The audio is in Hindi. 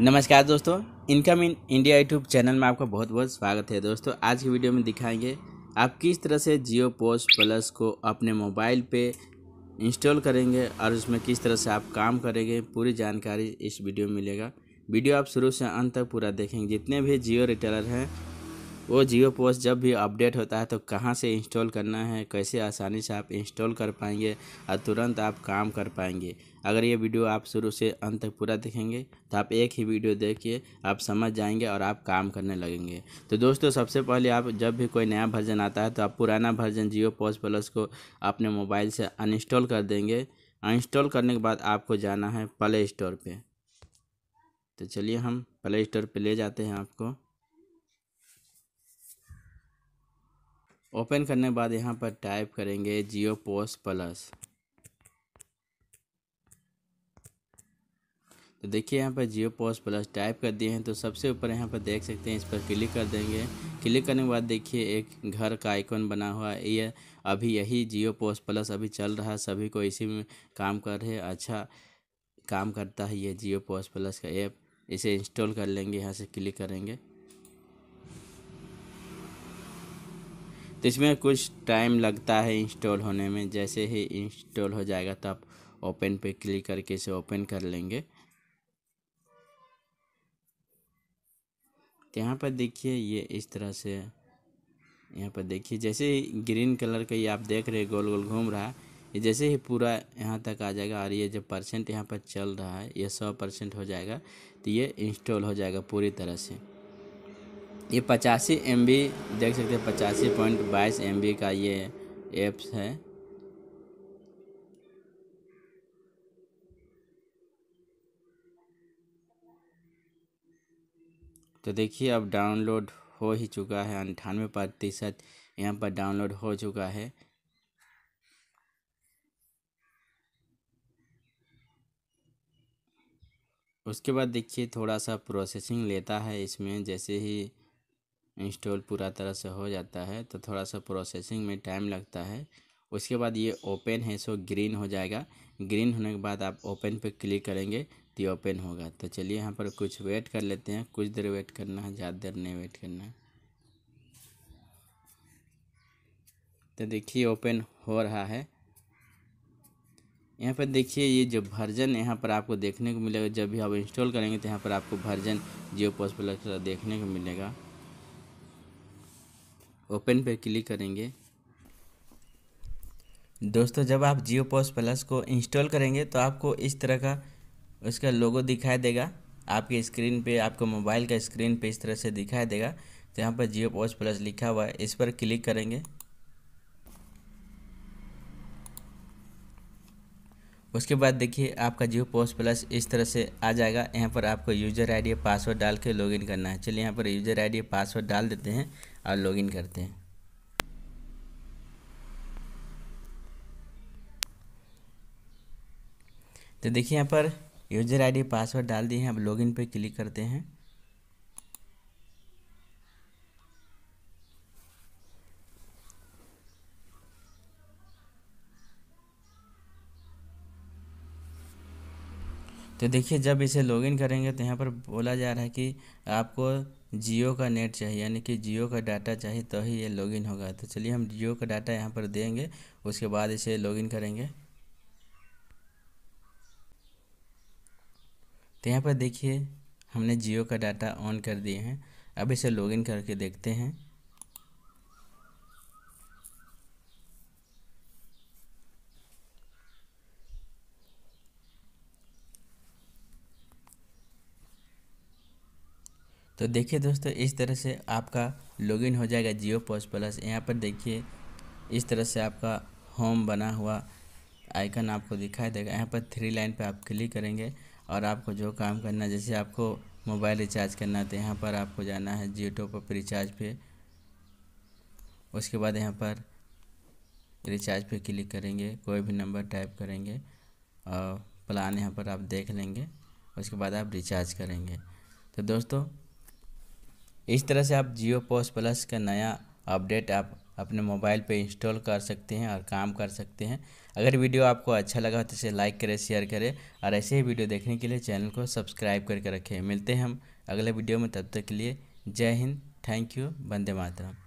नमस्कार दोस्तों income in India YouTube channel में आपका बहुत बहुत स्वागत है दोस्तों आज की वीडियो में दिखाएंगे आप किस तरह से जियो पोस्ट प्लस को अपने मोबाइल पे इंस्टॉल करेंगे और उसमें किस तरह से आप काम करेंगे पूरी जानकारी इस वीडियो में मिलेगा वीडियो आप शुरू से अंत तक पूरा देखेंगे जितने भी जियो रिटेलर हैं वो जियो पोस्ट जब भी अपडेट होता है तो कहाँ से इंस्टॉल करना है कैसे आसानी से आप इंस्टॉल कर पाएंगे और तुरंत आप काम कर पाएंगे अगर ये वीडियो आप शुरू से अंत तक पूरा देखेंगे तो आप एक ही वीडियो देखिए आप समझ जाएंगे और आप काम करने लगेंगे तो दोस्तों सबसे पहले आप जब भी कोई नया वर्जन आता है तो आप पुराना वर्जन जियो पोस्ट प्लस को अपने मोबाइल से अनइंस्टॉल कर देंगे अनइंस्टॉल करने के बाद आपको जाना है प्ले स्टोर पर तो चलिए हम प्ले स्टोर पर ले जाते हैं आपको ओपन करने के बाद यहाँ पर टाइप करेंगे जियो पोस्ट प्लस तो देखिए यहाँ पर जियो पोस्ट प्लस टाइप कर दिए हैं तो सबसे ऊपर यहाँ पर देख सकते हैं इस पर क्लिक कर देंगे क्लिक करने के बाद देखिए एक घर का आइकॉन बना हुआ है ये अभी यही जियो पोस्ट प्लस अभी चल रहा है सभी को इसी में काम कर रहे अच्छा काम करता है ये जियो पोस्ट प्लस का ऐप इसे इंस्टॉल कर लेंगे यहाँ से क्लिक करेंगे तो इसमें कुछ टाइम लगता है इंस्टॉल होने में जैसे ही इंस्टॉल हो जाएगा तो आप ओपन पे क्लिक करके इसे ओपन कर लेंगे तो यहाँ पर देखिए ये इस तरह से यहाँ पर देखिए जैसे ही ग्रीन कलर का ये आप देख रहे गोल गोल घूम रहा है ये जैसे ही पूरा यहाँ तक आ जाएगा और ये जो परसेंट यहाँ पर चल रहा है ये सौ परसेंट हो जाएगा तो ये इंस्टॉल हो जाएगा पूरी तरह से ये पचासी एम देख सकते हैं पचासी पॉइंट बाईस एम का ये एप्स है तो देखिए अब डाउनलोड हो ही चुका है अंठानवे प्रतिशत यहाँ पर डाउनलोड हो चुका है उसके बाद देखिए थोड़ा सा प्रोसेसिंग लेता है इसमें जैसे ही इंस्टॉल पूरा तरह से हो जाता है तो थोड़ा सा प्रोसेसिंग में टाइम लगता है उसके बाद ये ओपन है सो ग्रीन हो जाएगा ग्रीन होने के बाद आप ओपन पे क्लिक करेंगे तो ये ओपन होगा तो चलिए यहाँ पर कुछ वेट कर लेते हैं कुछ देर वेट करना है ज़्यादा देर नहीं वेट करना है तो देखिए ओपन हो रहा है यहाँ पर देखिए ये जो वर्जन यहाँ पर आपको देखने को मिलेगा जब भी आप इंस्टॉल करेंगे तो यहाँ पर आपको वर्जन जियो पोस्ट प्लस देखने को मिलेगा ओपन पर क्लिक करेंगे दोस्तों जब आप जियो पोस्ट प्लस को इंस्टॉल करेंगे तो आपको इस तरह का उसका लोगो दिखाई देगा आपके स्क्रीन पे आपको मोबाइल का स्क्रीन पे इस तरह से दिखाई देगा तो यहाँ पर जियो पोस्ट प्लस लिखा हुआ है इस पर क्लिक करेंगे उसके बाद देखिए आपका जियो पोस्ट प्लस इस तरह से आ जाएगा यहाँ पर आपको यूज़र आई डी पासवर्ड डाल के लॉगिन करना है चलिए यहाँ पर यूज़र आई डी पासवर्ड डाल देते हैं और लॉगिन करते हैं तो देखिए यहाँ पर यूज़र आईडी पासवर्ड डाल दिए हैं अब लॉगिन पे क्लिक करते हैं तो देखिए जब इसे लॉगिन करेंगे तो यहाँ पर बोला जा रहा है कि आपको जियो का नेट चाहिए यानी कि जियो का डाटा चाहिए तो ही ये लॉगिन होगा तो चलिए हम जियो का डाटा यहाँ पर देंगे उसके बाद इसे लॉगिन करेंगे तो यहाँ पर देखिए हमने जियो का डाटा ऑन कर दिए हैं अब इसे लॉगिन करके देखते हैं तो देखिए दोस्तों इस तरह से आपका लॉगिन हो जाएगा जियो पोज प्लस यहाँ पर देखिए इस तरह से आपका होम बना हुआ आइकन आपको दिखाई देगा यहाँ पर थ्री लाइन पे आप क्लिक करेंगे और आपको जो काम करना जैसे आपको मोबाइल रिचार्ज करना तो यहाँ पर आपको जाना है जियो टॉप अप रिचार्ज पे उसके बाद यहाँ पर रिचार्ज पे क्लिक करेंगे कोई भी नंबर टाइप करेंगे और प्लान यहाँ पर आप देख लेंगे उसके बाद आप रिचार्ज करेंगे तो दोस्तों इस तरह से आप जियो पोस्ट प्लस का नया अपडेट आप अपने मोबाइल पे इंस्टॉल कर सकते हैं और काम कर सकते हैं अगर वीडियो आपको अच्छा लगा हो तो इसे लाइक करें शेयर करें और ऐसे ही वीडियो देखने के लिए चैनल को सब्सक्राइब करके रखें मिलते हैं हम अगले वीडियो में तब तक के लिए जय हिंद थैंक यू वंदे मातरम